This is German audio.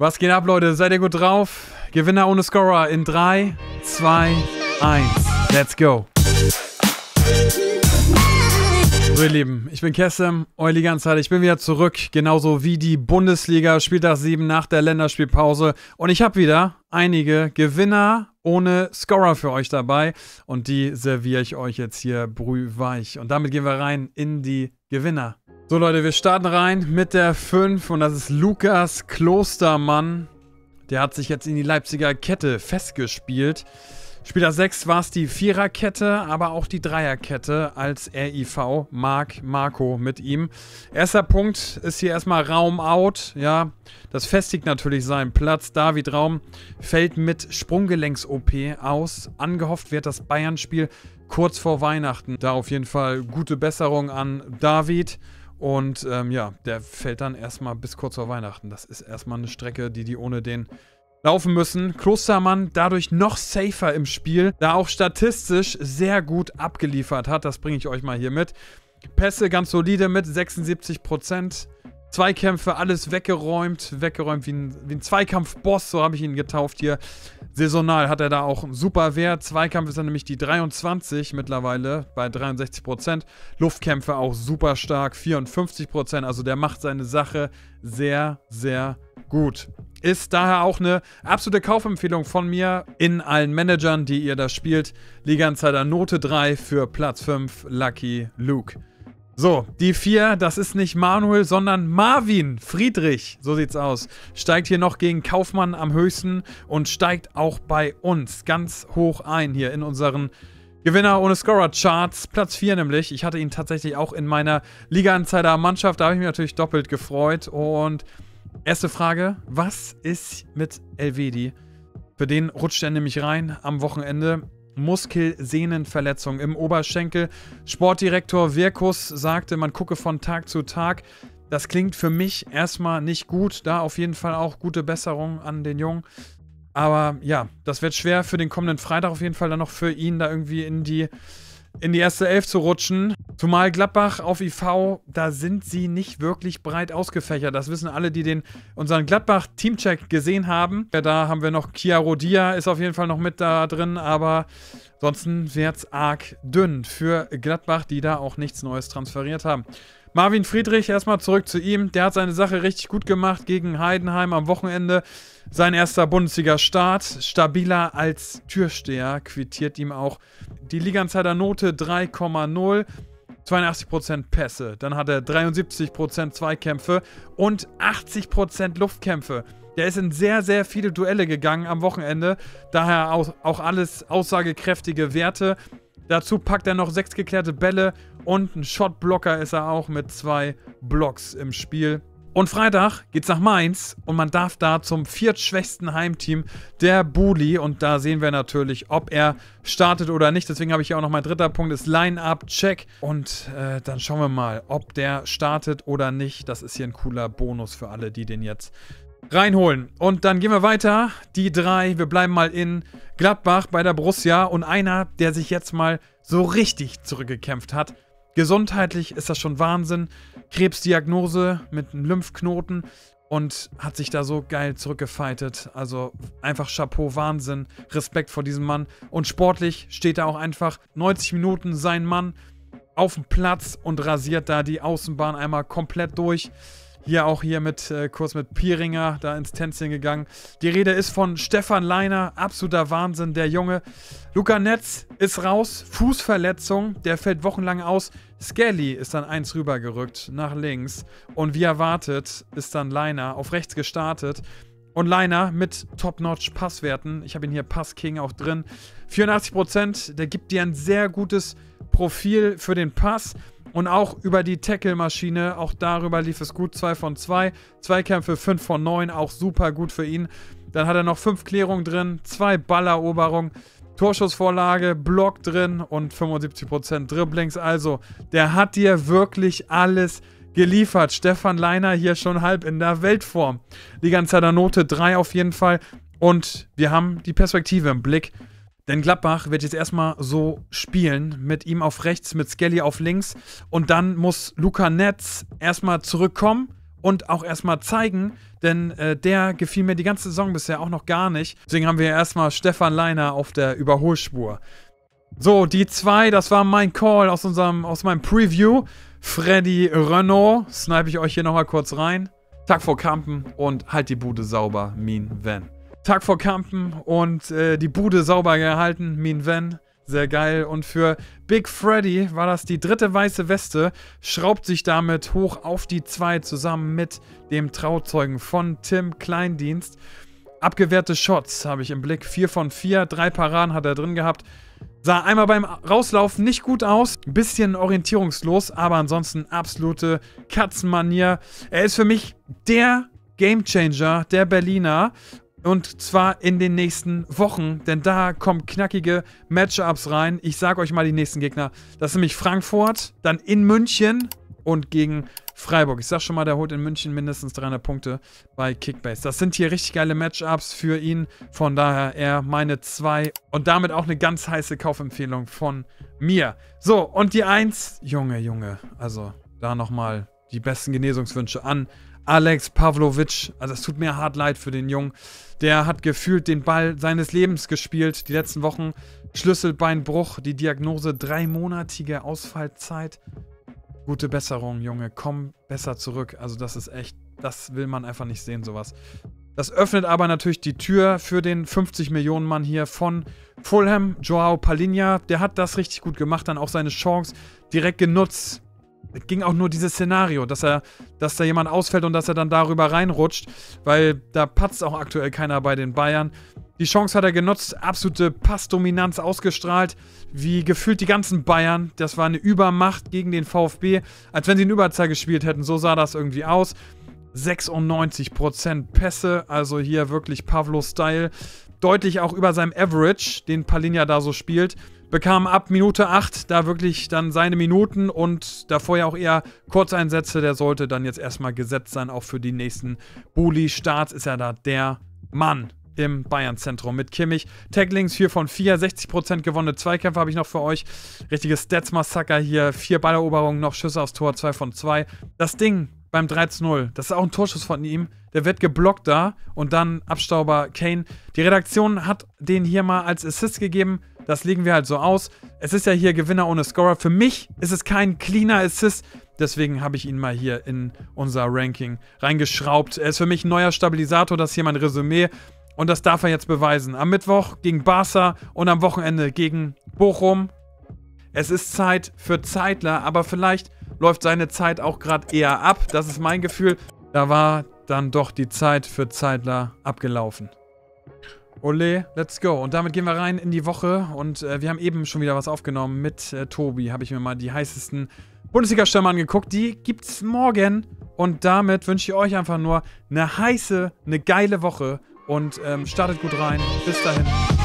Was geht ab, Leute? Seid ihr gut drauf? Gewinner ohne Scorer in 3, 2, 1. Let's go! So ihr Lieben, ich bin Kessem, euer liga Ganzheit. Ich bin wieder zurück, genauso wie die Bundesliga, Spieltag 7 nach der Länderspielpause. Und ich habe wieder einige Gewinner ohne Scorer für euch dabei. Und die serviere ich euch jetzt hier brühweich. Und damit gehen wir rein in die Gewinner. So Leute, wir starten rein mit der 5 und das ist Lukas Klostermann. Der hat sich jetzt in die Leipziger Kette festgespielt. Spieler 6 war es die Viererkette, aber auch die Dreierkette als RIV. Mark, Marco mit ihm. Erster Punkt ist hier erstmal Raum out. Ja, das festigt natürlich seinen Platz. David Raum fällt mit Sprunggelenks-OP aus. Angehofft wird das Bayern-Spiel kurz vor Weihnachten. Da auf jeden Fall gute Besserung an David. Und ähm, ja, der fällt dann erstmal bis kurz vor Weihnachten. Das ist erstmal eine Strecke, die die ohne den laufen müssen. Klostermann dadurch noch safer im Spiel, da auch statistisch sehr gut abgeliefert hat. Das bringe ich euch mal hier mit. Pässe ganz solide mit 76 Prozent. Zweikämpfe, alles weggeräumt, weggeräumt wie ein, wie ein Zweikampfboss, so habe ich ihn getauft hier. Saisonal hat er da auch einen super Wert. Zweikampf ist er nämlich die 23 mittlerweile bei 63%. Luftkämpfe auch super stark, 54%. Also der macht seine Sache sehr, sehr gut. Ist daher auch eine absolute Kaufempfehlung von mir in allen Managern, die ihr da spielt. Liga Insider Note 3 für Platz 5 Lucky Luke. So, die vier, das ist nicht Manuel, sondern Marvin Friedrich, so sieht's aus. Steigt hier noch gegen Kaufmann am höchsten und steigt auch bei uns ganz hoch ein hier in unseren Gewinner ohne Scorer-Charts. Platz 4 nämlich. Ich hatte ihn tatsächlich auch in meiner Liga-Insider-Mannschaft, da habe ich mich natürlich doppelt gefreut. Und erste Frage, was ist mit Elvedi? Für den rutscht er nämlich rein am Wochenende Muskelsehnenverletzung im Oberschenkel. Sportdirektor Wirkus sagte, man gucke von Tag zu Tag. Das klingt für mich erstmal nicht gut. Da auf jeden Fall auch gute Besserung an den Jungen. Aber ja, das wird schwer für den kommenden Freitag auf jeden Fall dann noch für ihn da irgendwie in die in die erste Elf zu rutschen. Zumal Gladbach auf IV, da sind sie nicht wirklich breit ausgefächert. Das wissen alle, die den, unseren Gladbach-Teamcheck gesehen haben. Ja, da haben wir noch Chiaro Dia, ist auf jeden Fall noch mit da drin, aber ansonsten wird es arg dünn für Gladbach, die da auch nichts Neues transferiert haben. Marvin Friedrich, erstmal zurück zu ihm. Der hat seine Sache richtig gut gemacht gegen Heidenheim am Wochenende. Sein erster Bundesliga-Start. Stabiler als Türsteher quittiert ihm auch die Liganzeiger Note 3,0. 82% Pässe, dann hat er 73% Zweikämpfe und 80% Luftkämpfe. Der ist in sehr, sehr viele Duelle gegangen am Wochenende, daher auch, auch alles aussagekräftige Werte. Dazu packt er noch sechs geklärte Bälle, und ein Shotblocker ist er auch mit zwei Blocks im Spiel. Und Freitag geht's nach Mainz und man darf da zum viertschwächsten Heimteam der Buli. Und da sehen wir natürlich, ob er startet oder nicht. Deswegen habe ich hier auch noch mein dritter Punkt, ist Line-Up-Check. Und äh, dann schauen wir mal, ob der startet oder nicht. Das ist hier ein cooler Bonus für alle, die den jetzt reinholen. Und dann gehen wir weiter. Die drei, wir bleiben mal in Gladbach bei der Borussia. Und einer, der sich jetzt mal so richtig zurückgekämpft hat, Gesundheitlich ist das schon Wahnsinn. Krebsdiagnose mit einem Lymphknoten und hat sich da so geil zurückgefightet. Also einfach Chapeau, Wahnsinn, Respekt vor diesem Mann. Und sportlich steht da auch einfach 90 Minuten sein Mann auf dem Platz und rasiert da die Außenbahn einmal komplett durch. Hier auch hier mit äh, kurz mit Pieringer da ins Tänzchen gegangen. Die Rede ist von Stefan Leiner, absoluter Wahnsinn, der Junge. Luca Netz ist raus, Fußverletzung, der fällt wochenlang aus. Skelly ist dann eins rübergerückt, nach links. Und wie erwartet ist dann Liner auf rechts gestartet. Und Liner mit Top-Notch-Passwerten, ich habe ihn hier Pass-King auch drin, 84%, der gibt dir ein sehr gutes Profil für den Pass. Und auch über die Tackle-Maschine, auch darüber lief es gut, 2 von 2, zwei Kämpfe 5 von 9, auch super gut für ihn. Dann hat er noch 5 Klärungen drin, 2 Balleroberungen. Torschussvorlage, Block drin und 75% Dribblings. Also, der hat dir wirklich alles geliefert. Stefan Leiner hier schon halb in der Weltform. Die ganze Zeit Note 3 auf jeden Fall. Und wir haben die Perspektive im Blick. Denn Gladbach wird jetzt erstmal so spielen, mit ihm auf rechts, mit Skelly auf links. Und dann muss Luca Netz erstmal zurückkommen und auch erstmal zeigen, denn äh, der gefiel mir die ganze Saison bisher auch noch gar nicht. Deswegen haben wir erstmal Stefan Leiner auf der Überholspur. So, die zwei, das war mein Call aus, unserem, aus meinem Preview. Freddy Renault, snipe ich euch hier nochmal kurz rein. Tag vor Kampen und halt die Bude sauber, Mean Van. Tag vor Kampen und äh, die Bude sauber gehalten, Mean Van. Sehr geil. Und für Big Freddy war das die dritte weiße Weste, schraubt sich damit hoch auf die zwei zusammen mit dem Trauzeugen von Tim Kleindienst. Abgewehrte Shots habe ich im Blick. Vier von vier, drei Paraden hat er drin gehabt. Sah einmal beim Rauslaufen nicht gut aus, bisschen orientierungslos, aber ansonsten absolute Katzenmanier. Er ist für mich der Gamechanger der Berliner und zwar in den nächsten Wochen, denn da kommen knackige Matchups rein. Ich sage euch mal die nächsten Gegner. Das ist nämlich Frankfurt, dann in München und gegen Freiburg. Ich sag schon mal, der holt in München mindestens 300 Punkte bei Kickbase. Das sind hier richtig geile Matchups für ihn. Von daher er meine zwei und damit auch eine ganz heiße Kaufempfehlung von mir. So, und die eins. Junge, Junge, also da nochmal die besten Genesungswünsche an Alex Pavlovic, also es tut mir hart leid für den Jungen. Der hat gefühlt den Ball seines Lebens gespielt. Die letzten Wochen Schlüsselbeinbruch, die Diagnose dreimonatige Ausfallzeit. Gute Besserung, Junge, komm besser zurück. Also das ist echt, das will man einfach nicht sehen, sowas. Das öffnet aber natürlich die Tür für den 50 Millionen Mann hier von Fulham, Joao Palinha. Der hat das richtig gut gemacht, dann auch seine Chance direkt genutzt es ging auch nur dieses Szenario, dass er, dass da jemand ausfällt und dass er dann darüber reinrutscht, weil da patzt auch aktuell keiner bei den Bayern. Die Chance hat er genutzt, absolute Passdominanz ausgestrahlt, wie gefühlt die ganzen Bayern. Das war eine Übermacht gegen den VfB, als wenn sie in Überzahl gespielt hätten. So sah das irgendwie aus. 96% Pässe, also hier wirklich Pavlo-Style. Deutlich auch über seinem Average, den Palinja da so spielt bekam ab Minute 8 da wirklich dann seine Minuten und davor ja auch eher Kurzeinsätze. Der sollte dann jetzt erstmal gesetzt sein, auch für die nächsten Bully-Starts ist er da der Mann im Bayern-Zentrum mit Kimmich. Taglings 4 von 4, 60% gewonnene Zweikämpfe habe ich noch für euch. Richtiges Stats-Massaker hier, 4 Balleroberungen, noch Schüsse aufs Tor, 2 von 2. Das Ding beim 13-0, das ist auch ein Torschuss von ihm, der wird geblockt da und dann Abstauber Kane. Die Redaktion hat den hier mal als Assist gegeben das legen wir halt so aus. Es ist ja hier Gewinner ohne Scorer. Für mich ist es kein cleaner Assist. Deswegen habe ich ihn mal hier in unser Ranking reingeschraubt. Er ist für mich ein neuer Stabilisator. Das ist hier mein Resümee. Und das darf er jetzt beweisen. Am Mittwoch gegen Barca und am Wochenende gegen Bochum. Es ist Zeit für Zeitler, aber vielleicht läuft seine Zeit auch gerade eher ab. Das ist mein Gefühl. Da war dann doch die Zeit für Zeitler abgelaufen. Ole, let's go. Und damit gehen wir rein in die Woche. Und äh, wir haben eben schon wieder was aufgenommen mit äh, Tobi. Habe ich mir mal die heißesten Bundesliga-Stürme angeguckt. Die gibt's morgen. Und damit wünsche ich euch einfach nur eine heiße, eine geile Woche. Und ähm, startet gut rein. Bis dahin.